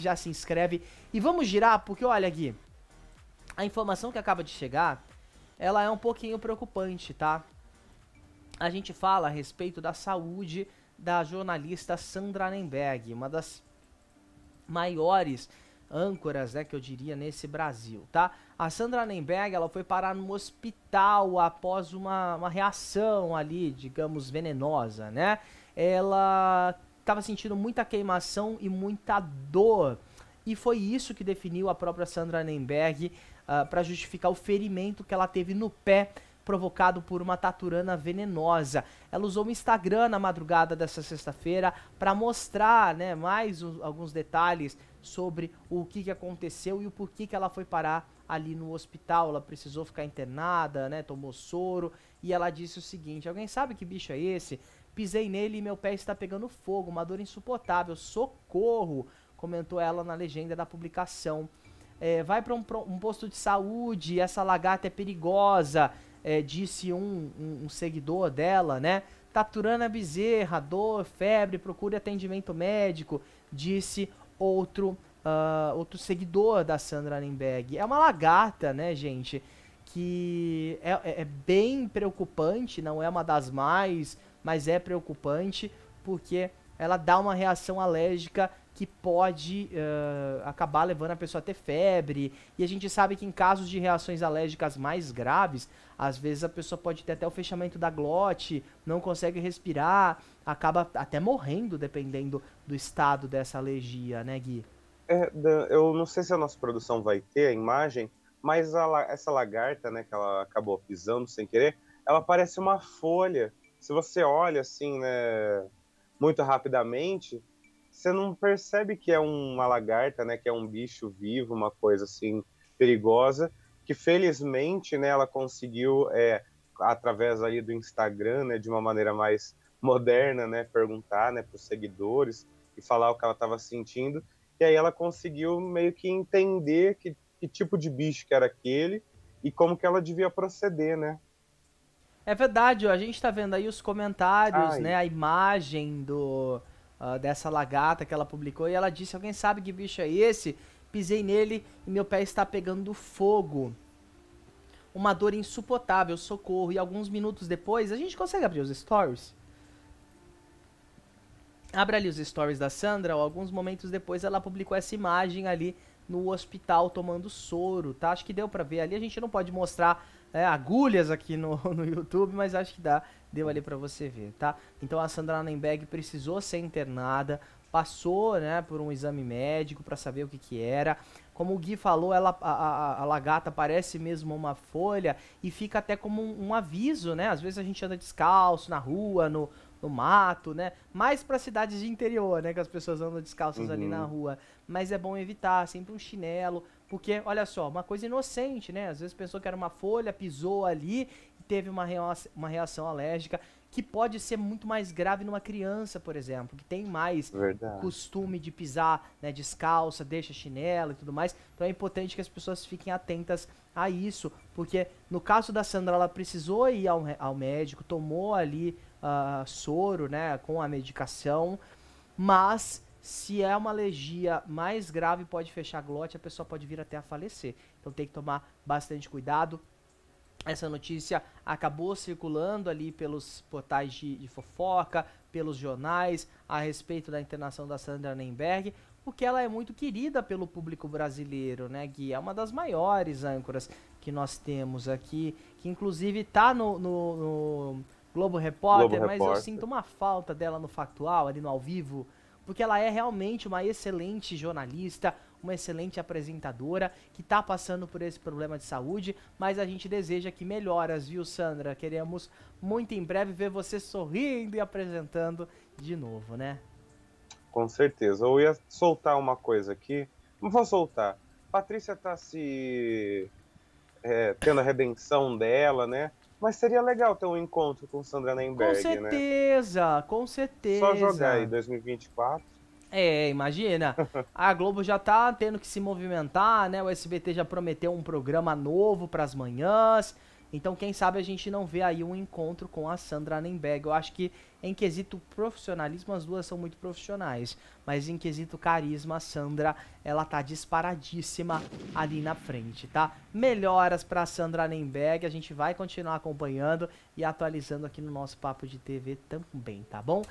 gente já se inscreve. E vamos girar, porque olha, aqui a informação que acaba de chegar, ela é um pouquinho preocupante, tá? A gente fala a respeito da saúde da jornalista Sandra Nemberg, uma das maiores âncoras, né, que eu diria, nesse Brasil, tá? A Sandra Nemberg, ela foi parar no hospital após uma, uma reação ali, digamos, venenosa, né? Ela estava sentindo muita queimação e muita dor. E foi isso que definiu a própria Sandra Nemberg uh, ah, para justificar o ferimento que ela teve no pé provocado por uma taturana venenosa. Ela usou o Instagram na madrugada dessa sexta-feira para mostrar né, mais alguns detalhes sobre o que, que aconteceu e o porquê que ela foi parar ali no hospital. Ela precisou ficar internada, né, tomou soro e ela disse o seguinte: Alguém sabe que bicho é esse? Pisei nele e meu pé está pegando fogo, uma dor insuportável, socorro, comentou ela na legenda da publicação. É, vai para um, um, posto de saúde, essa lagarta é perigosa, é, disse um, um, um, seguidor dela, né? Taturana Bezerra, dor, febre, procure atendimento médico, disse outro, uh, outro seguidor da Sandra Nimberg. É uma lagarta, né, gente? Que é, é, é bem preocupante, não é uma das mais mas é preocupante porque ela dá uma reação alérgica que pode uh, acabar levando a pessoa a ter febre. E a gente sabe que em casos de reações alérgicas mais graves, às vezes a pessoa pode ter até o fechamento da glote, não consegue respirar, acaba até morrendo dependendo do estado dessa alergia, né, Gui? É, eu não sei se a nossa produção vai ter a imagem, mas a, essa lagarta, né, que ela acabou pisando sem querer, ela parece uma folha se você olha assim, né, muito rapidamente, você não percebe que é uma lagarta, né, que é um bicho vivo, uma coisa assim perigosa, que felizmente, né, ela conseguiu é, através ali do Instagram, né, de uma maneira mais moderna, né, perguntar, né, para os seguidores e falar o que ela estava sentindo, e aí ela conseguiu meio que entender que, que tipo de bicho que era aquele e como que ela devia proceder, né? É verdade, a gente tá vendo aí os comentários, Ai. né? A imagem do uh, dessa lagarta que ela publicou e ela disse: "Alguém sabe que bicho é esse? Pisei nele e meu pé está pegando fogo." Uma dor insuportável, socorro. E alguns minutos depois, a gente consegue abrir os stories? Abra ali os stories da Sandra, alguns momentos depois ela publicou essa imagem ali no hospital tomando soro, tá? Acho que deu para ver ali, a gente não pode mostrar é, agulhas aqui no, no YouTube, mas acho que dá, deu ali para você ver, tá? Então a Sandra Annenberg precisou ser internada, passou, né, por um exame médico para saber o que que era. Como o Gui falou, ela, a, a, a lagarta parece mesmo uma folha e fica até como um, um aviso, né? Às vezes a gente anda descalço na rua, no, no mato, né? Mais para cidades de interior, né? Que as pessoas andam descalças uhum. ali na uhum. rua. Mas é bom evitar, sempre um chinelo, porque, olha só, uma coisa inocente, né? Às vezes pensou que era uma folha, pisou ali e teve uma, reação, uma reação alérgica que pode ser muito mais grave numa criança, por exemplo, que tem mais Verdade. costume de pisar né, descalça, deixa chinelo e tudo mais. Então é importante que as pessoas fiquem atentas a isso, porque no caso da Sandra, ela precisou ir ao, ao médico, tomou ali uh, soro né, com a medicação, mas se é uma alergia mais grave, pode fechar a glote, a pessoa pode vir até a falecer. Então tem que tomar bastante cuidado. Essa notícia acabou circulando ali pelos portais de, de fofoca, pelos jornais, a respeito da internação da Sandra Nemberg, porque ela é muito querida pelo público brasileiro, né, Gui? É uma das maiores âncoras que nós temos aqui, que inclusive tá no, no, no Globo Repórter, Globo mas eu sinto uma falta dela no Factual, ali no Ao Vivo, porque ela é realmente uma excelente jornalista, uma excelente apresentadora que está passando por esse problema de saúde, mas a gente deseja que melhoras, viu, Sandra? Queremos muito em breve ver você sorrindo e apresentando de novo, né? Com certeza. Eu ia soltar uma coisa aqui. Não vou soltar. Patrícia tá se. É, tendo a redenção dela, né? Mas seria legal ter um encontro com Sandra Nemberg, Com né? certeza, né? com certeza. Só jogar aí 2024. É, imagina. A Globo já tá tendo que se movimentar, né? O SBT já prometeu um programa novo para as manhãs. Então, quem sabe a gente não vê aí um encontro com a Sandra Nemberg? Eu acho que, em quesito profissionalismo, as duas são muito profissionais. Mas em quesito carisma, a Sandra, ela tá disparadíssima ali na frente, tá? Melhoras pra Sandra Nemberg, A gente vai continuar acompanhando e atualizando aqui no nosso Papo de TV também, tá bom?